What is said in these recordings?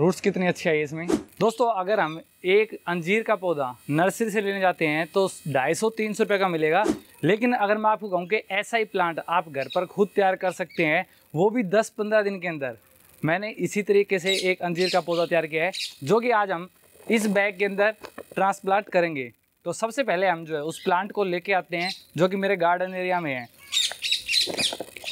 roots कितनी अच्छी आई इसमें दोस्तों अगर हम एक अंजीर का पौधा नर्सरी से लेने जाते हैं तो ढाई सौ तीन सौ रुपये का मिलेगा लेकिन अगर मैं आपको कहूँ कि ऐसा ही प्लांट आप घर पर खुद तैयार कर सकते हैं वो भी दस पंद्रह दिन के अंदर मैंने इसी तरीके से एक अंजीर का पौधा तैयार किया है जो कि आज हम इस बैग के अंदर ट्रांसप्लांट करेंगे तो सबसे पहले हम जो है उस प्लांट को लेके आते हैं जो कि मेरे गार्डन एरिया में है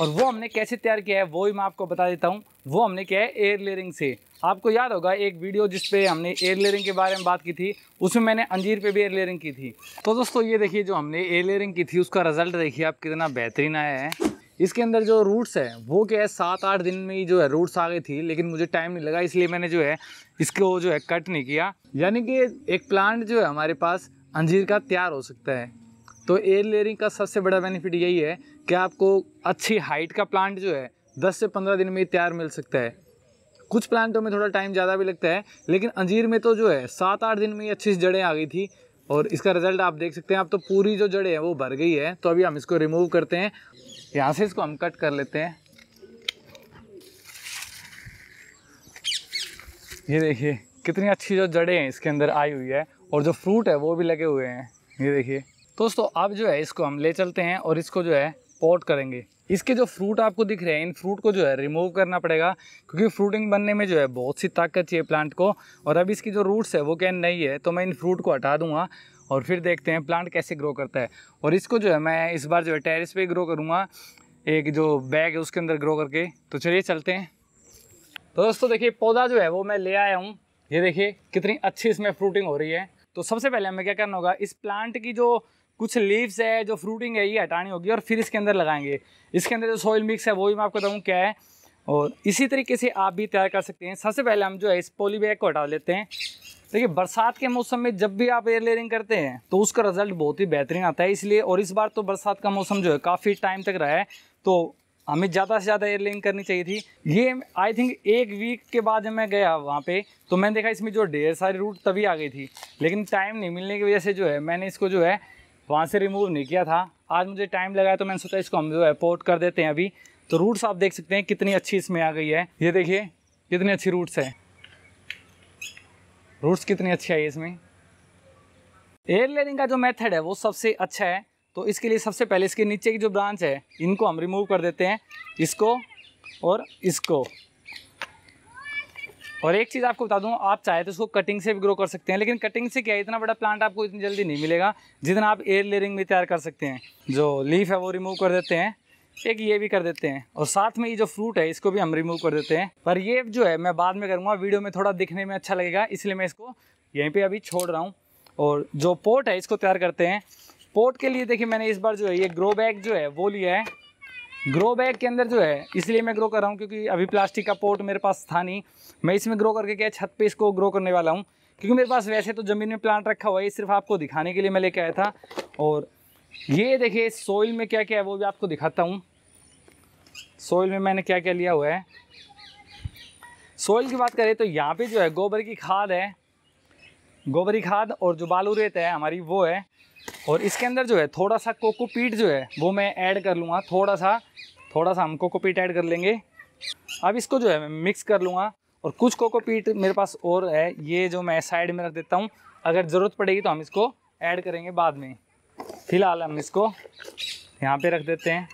और वो हमने कैसे तैयार किया है वो ही मैं आपको बता देता हूँ वो हमने किया है एयर लेयरिंग से आपको याद होगा एक वीडियो जिस पे हमने एयर लेयरिंग के बारे में बात की थी उसमें मैंने अंजीर पे भी एयर लेयरिंग की थी तो दोस्तों ये देखिए जो हमने एयर लेयरिंग की थी उसका रिजल्ट देखिए आप कितना बेहतरीन आया है इसके अंदर जो रूट्स है वो क्या है सात आठ दिन में ही जो है रूट्स आ गई थी लेकिन मुझे टाइम नहीं लगा इसलिए मैंने जो है इसको जो है कट नहीं किया यानी कि एक प्लांट जो है हमारे पास अंजीर का तैयार हो सकता है तो एयर लेयरिंग का सबसे बड़ा बेनिफिट यही है कि आपको अच्छी हाइट का प्लांट जो है दस से पंद्रह दिन में तैयार मिल सकता है कुछ प्लांटों में थोड़ा टाइम ज़्यादा भी लगता है लेकिन अंजीर में तो जो है सात आठ दिन में ही अच्छी जड़ें आ गई थी और इसका रिजल्ट आप देख सकते हैं अब तो पूरी जो जड़ें हैं वो भर गई है तो अभी हम इसको रिमूव करते हैं यहाँ से इसको हम कट कर लेते हैं ये देखिए कितनी अच्छी जो जड़ें हैं इसके अंदर आई हुई है और जो फ्रूट है वो भी लगे हुए हैं ये देखिए दोस्तों अब जो है इसको हम ले चलते हैं और इसको जो है पोर्ट करेंगे इसके जो फ्रूट आपको दिख रहे हैं इन फ्रूट को जो है रिमूव करना पड़ेगा क्योंकि फ्रूटिंग बनने में जो है बहुत सी ताकत चाहिए प्लांट को और अब इसकी जो रूट्स है वो कैन नहीं है तो मैं इन फ्रूट को हटा दूंगा और फिर देखते हैं प्लांट कैसे ग्रो करता है और इसको जो है मैं इस बार जो है टेरिस पर ग्रो करूँगा एक जो बैग है उसके अंदर ग्रो करके तो चलिए चलते हैं तो दोस्तों देखिए पौधा जो है वो मैं ले आया हूँ ये देखिए कितनी अच्छी इसमें फ्रूटिंग हो रही है तो सबसे पहले हमें क्या करना होगा इस प्लांट की जो कुछ लीव्स है जो फ्रूटिंग है ये हटानी होगी और फिर इसके अंदर लगाएंगे इसके अंदर जो सॉइल मिक्स है वो भी मैं आपको बताऊँ क्या है और इसी तरीके से आप भी तैयार कर सकते हैं सबसे पहले हम जो है इस पोलीबैग को हटा लेते हैं देखिए बरसात के मौसम में जब भी आप एयर लेयरिंग करते हैं तो उसका रिजल्ट बहुत ही बेहतरीन आता है इसलिए और इस बार तो बरसात का मौसम जो है काफ़ी टाइम तक रहा है तो हमें ज़्यादा से ज़्यादा एयर लेयरिंग करनी चाहिए थी ये आई थिंक एक वीक के बाद जब मैं गया वहाँ पर तो मैंने देखा इसमें जो ढेर सारी रूट तभी आ गई थी लेकिन टाइम नहीं मिलने की वजह से जो है मैंने इसको जो है वहाँ से रिमूव नहीं किया था आज मुझे टाइम लगा तो मैंने सोचा इसको हम जो एयरपोर्ट कर देते हैं अभी तो रूट्स आप देख सकते हैं कितनी अच्छी इसमें आ गई है ये देखिए कितनी अच्छी रूट्स है रूट्स कितनी अच्छी आई है इसमें एयर लेनिंग का जो मेथड है वो सबसे अच्छा है तो इसके लिए सबसे पहले इसके नीचे की जो ब्रांच है इनको हम रिमूव कर देते हैं इसको और इसको और एक चीज़ आपको बता दूँ आप चाहे तो उसको कटिंग से भी ग्रो कर सकते हैं लेकिन कटिंग से क्या है इतना बड़ा प्लांट आपको इतनी जल्दी नहीं मिलेगा जितना आप एयर लेयरिंग में तैयार कर सकते हैं जो लीफ है वो रिमूव कर देते हैं एक ये भी कर देते हैं और साथ में ये जो फ्रूट है इसको भी हम रिमूव कर देते हैं पर ये जो है मैं बाद में करूँगा वीडियो में थोड़ा दिखने में अच्छा लगेगा इसलिए मैं इसको यहीं पर अभी छोड़ रहा हूँ और जो पोट है इसको तैयार करते हैं पोट के लिए देखिए मैंने इस बार जो है ये ग्रो बैग जो है वो लिया है ग्रो बैग के अंदर जो है इसलिए मैं ग्रो कर रहा हूँ क्योंकि अभी प्लास्टिक का पोर्ट मेरे पास था नहीं मैं इसमें ग्रो करके क्या छत पे इसको ग्रो करने वाला हूँ क्योंकि मेरे पास वैसे तो ज़मीन में प्लांट रखा हुआ है ये सिर्फ आपको दिखाने के लिए मैं लेके आया था और ये देखिए सोइल में क्या क्या है वो भी आपको दिखाता हूँ सोइल में मैंने क्या क्या लिया हुआ है सोइल की बात करें तो यहाँ पर जो है गोबर की खाद है गोबर की खाद और जो बालू रेत है हमारी वो है और इसके अंदर जो है थोड़ा सा कोकोपीट जो है वो मैं ऐड कर लूँगा थोड़ा सा थोड़ा सा हम कोकोपीट ऐड कर लेंगे अब इसको जो है मैं मिक्स कर लूँगा और कुछ कोकोपीट मेरे पास और है ये जो मैं साइड में रख देता हूँ अगर ज़रूरत पड़ेगी तो हम इसको ऐड करेंगे बाद में फ़िलहाल हम इसको यहाँ पे रख देते हैं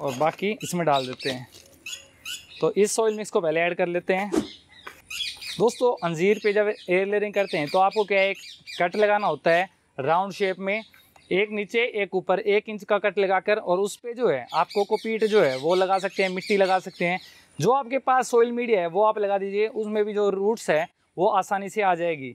और बाकी इसमें डाल देते हैं तो इस सॉइल मिक्स को पहले ऐड कर लेते हैं दोस्तों अंजीर पे जब एयर लेयरिंग करते हैं तो आपको क्या है एक कट लगाना होता है राउंड शेप में एक नीचे एक ऊपर एक इंच का कट लगाकर और उस पर जो है आप कोकोपीट जो है वो लगा सकते हैं मिट्टी लगा सकते हैं जो आपके पास सोयल मीडिया है वो आप लगा दीजिए उसमें भी जो रूट्स है वो आसानी से आ जाएगी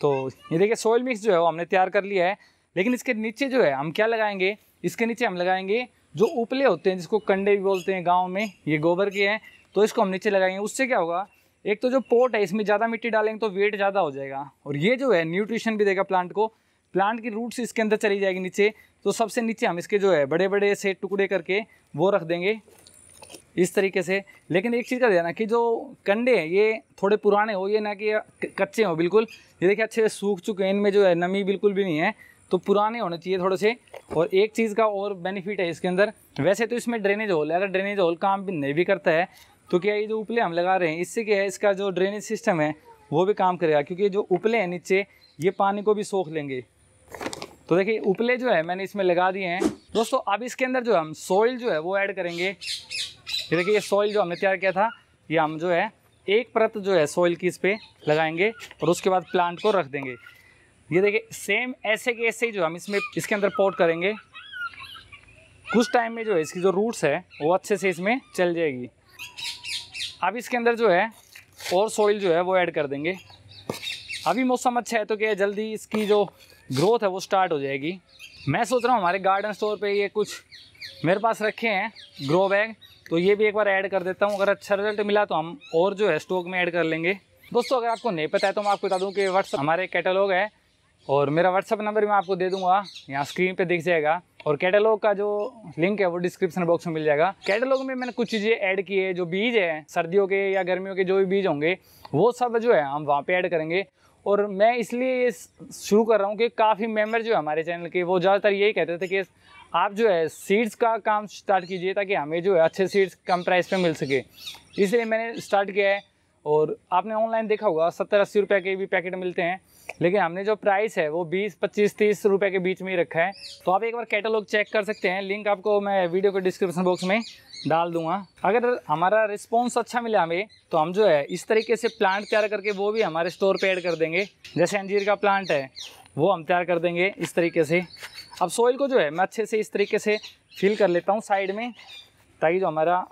तो ये देखिए सोयल मिक्स जो है वो हमने तैयार कर लिया है लेकिन इसके नीचे जो है हम क्या लगाएंगे इसके नीचे हम लगाएंगे जो उपले होते हैं जिसको कंडे भी बोलते हैं गाँव में ये गोबर के हैं तो इसको हम नीचे लगाएंगे उससे क्या होगा एक तो जो पोट है इसमें ज़्यादा मिट्टी डालेंगे तो वेट ज़्यादा हो जाएगा और ये जो है न्यूट्रिशन भी देगा प्लांट को प्लांट की रूट्स इसके अंदर चली जाएगी नीचे तो सबसे नीचे हम इसके जो है बड़े बड़े से टुकड़े करके वो रख देंगे इस तरीके से लेकिन एक चीज़ का ध्यान कि जो कंडे हैं ये थोड़े पुराने हो ये ना कि कच्चे हों बिल्कुल ये देखिए अच्छे से सूख चुके हैं इनमें जो है नमी बिल्कुल भी नहीं है तो पुराने होने चाहिए थोड़े से और एक चीज़ का और बेनिफिट है इसके अंदर वैसे तो इसमें ड्रेनेज होल है अगर ड्रेनेज होल काम भी नहीं भी करता है तो क्या ये जो उपले हम लगा रहे हैं इससे क्या है इसका जो ड्रेनेज सिस्टम है वो भी काम करेगा क्योंकि जो उपले हैं नीचे ये पानी को भी सोख लेंगे तो देखिए उपले जो है मैंने इसमें लगा दिए हैं दोस्तों अब इसके अंदर जो है हम सॉइल जो है वो ऐड करेंगे ये देखिए ये सॉइल जो हमने तैयार किया था ये हम जो है एक परत जो है सॉइल की इस पर लगाएंगे और उसके बाद प्लांट को रख देंगे ये देखिए सेम ऐसे के ऐसे ही जो हम इसमें इसके अंदर पोट करेंगे कुछ टाइम में जो है इसकी जो रूट्स है वो अच्छे से इसमें चल जाएगी अब इसके अंदर जो है और सॉइल जो है वो ऐड कर देंगे अभी मौसम अच्छा है तो क्या जल्दी इसकी जो ग्रोथ है वो स्टार्ट हो जाएगी मैं सोच रहा हूँ हमारे गार्डन स्टोर पे ये कुछ मेरे पास रखे हैं ग्रो बैग तो ये भी एक बार ऐड कर देता हूँ अगर अच्छा रिजल्ट मिला तो हम और जो है स्टॉक में ऐड कर लेंगे दोस्तों अगर आपको नहीं पता है तो मैं आपको बता दूँ कि व्हाट्सअप हमारे कैटलॉग है और मेरा व्हाट्सअप नंबर मैं आपको दे दूँगा यहाँ स्क्रीन पर दिख जाएगा और कैटलॉग का जो लिंक है वो डिस्क्रिप्शन बॉक्स में मिल जाएगा कैटलॉग में मैंने कुछ चीज़ें ऐड की है जो बीज है सर्दियों के या गर्मियों के जो भी बीज होंगे वो सब जो है हम वहाँ पे ऐड करेंगे और मैं इसलिए ये शुरू कर रहा हूँ कि काफ़ी मेम्बर जो है हमारे चैनल के वो ज़्यादातर यही कहते थे कि आप जो है सीड्स का काम स्टार्ट कीजिए ताकि हमें जो है अच्छे सीड्स कम प्राइस पे मिल सके इसलिए मैंने स्टार्ट किया है और आपने ऑनलाइन देखा होगा सत्तर अस्सी रुपये के भी पैकेट मिलते हैं लेकिन हमने जो प्राइस है वो बीस पच्चीस तीस रुपये के बीच में ही रखा है तो आप एक बार कैटलॉग चेक कर सकते हैं लिंक आपको मैं वीडियो के डिस्क्रिप्शन बॉक्स में डाल दूंगा अगर हमारा रिस्पॉन्स अच्छा मिला हमें तो हम जो है इस तरीके से प्लांट तैयार करके वो भी हमारे स्टोर पे ऐड कर देंगे जैसे अंजीर का प्लांट है वो हम तैयार कर देंगे इस तरीके से अब सोइल को जो है मैं अच्छे से इस तरीके से फील कर लेता हूँ साइड में ताकि जो हमारा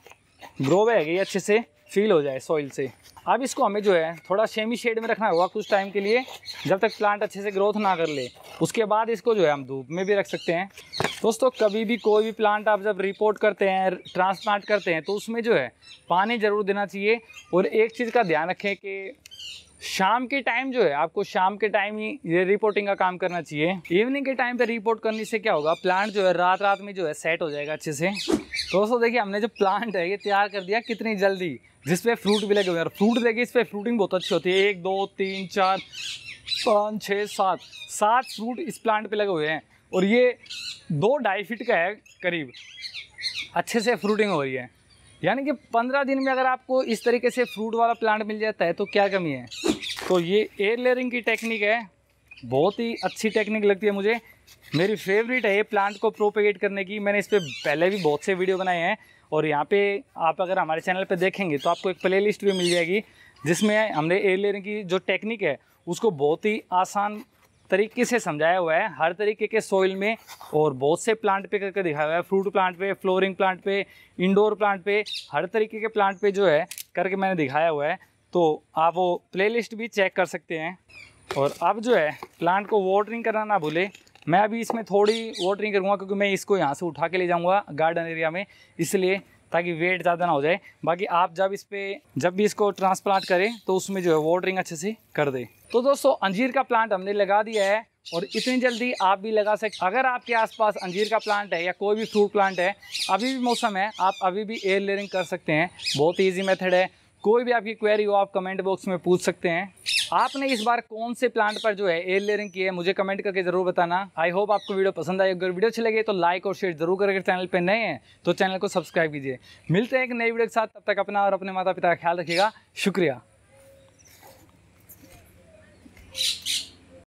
ग्रो है ये अच्छे से फील हो जाए सॉइल से अब इसको हमें जो है थोड़ा शेमी शेड में रखना होगा कुछ टाइम के लिए जब तक प्लांट अच्छे से ग्रोथ तो ना कर ले उसके बाद इसको जो है हम धूप में भी रख सकते हैं दोस्तों कभी भी कोई भी प्लांट आप जब रिपोर्ट करते हैं ट्रांसप्लांट करते हैं तो उसमें जो है पानी ज़रूर देना चाहिए और एक चीज़ का ध्यान रखें कि शाम के टाइम जो है आपको शाम के टाइम ही ये रिपोर्टिंग का काम करना चाहिए इवनिंग के टाइम पे रिपोर्ट करने से क्या होगा प्लांट जो है रात रात में जो है सेट हो जाएगा अच्छे से दोस्तों देखिए हमने जो प्लांट है ये तैयार कर दिया कितनी जल्दी जिसपे फ्रूट भी लगे हुए हैं फ्रूट देखिए इस पर फ्रूटिंग बहुत अच्छी होती है एक दो तीन चार पाँच छः सात सात फ्रूट इस प्लांट पर लगे हुए हैं और ये दो ढाई फिट का है करीब अच्छे से फ्रूटिंग हो रही है यानी कि पंद्रह दिन में अगर आपको इस तरीके से फ्रूट वाला प्लांट मिल जाता है तो क्या कमी है तो ये एयर लेयरिंग की टेक्निक है बहुत ही अच्छी टेक्निक लगती है मुझे मेरी फेवरेट है ये प्लांट को प्रोपेगेट करने की मैंने इस पर पहले भी बहुत से वीडियो बनाए हैं और यहाँ पे आप अगर हमारे चैनल पे देखेंगे तो आपको एक प्लेलिस्ट भी मिल जाएगी जिसमें हमने एयर लेयरिंग की जो टेक्निक है उसको बहुत ही आसान तरीके से समझाया हुआ है हर तरीके के सोइल में और बहुत से प्लांट पे करके दिखाया हुआ है फ्रूट प्लांट पे फ्लोरिंग प्लांट पे इंडोर प्लांट पे हर तरीके के प्लांट पे जो है करके मैंने दिखाया हुआ है तो आप वो प्लेलिस्ट भी चेक कर सकते हैं और अब जो है प्लांट को वाटरिंग करना ना भूले मैं अभी इसमें थोड़ी वाटरिंग करूँगा क्योंकि मैं इसको यहाँ से उठा के ले जाऊँगा गार्डन एरिया में इसलिए ताकि वेट ज़्यादा ना हो जाए बाकी आप जब इस पर जब भी इसको ट्रांसप्लांट करें तो उसमें जो है वॉटरिंग अच्छे से कर दे तो दोस्तों अंजीर का प्लांट हमने लगा दिया है और इतनी जल्दी आप भी लगा सकते अगर आपके आसपास अंजीर का प्लांट है या कोई भी फ्रूट प्लांट है अभी भी मौसम है आप अभी भी एयर लेयरिंग कर सकते हैं बहुत ईजी मेथड है कोई भी आपकी क्वेरी हो आप कमेंट बॉक्स में पूछ सकते हैं आपने इस बार कौन से प्लांट पर जो है एयर लेयरिंग की है मुझे कमेंट करके जरूर बताना आई होप आपको वीडियो पसंद आई अगर वीडियो अच्छी लगे तो लाइक और शेयर जरूर करें अगर चैनल पर नए हैं तो चैनल को सब्सक्राइब कीजिए मिलते हैं एक नई वीडियो के साथ तब तक अपना और अपने माता पिता का ख्याल रखिएगा शुक्रिया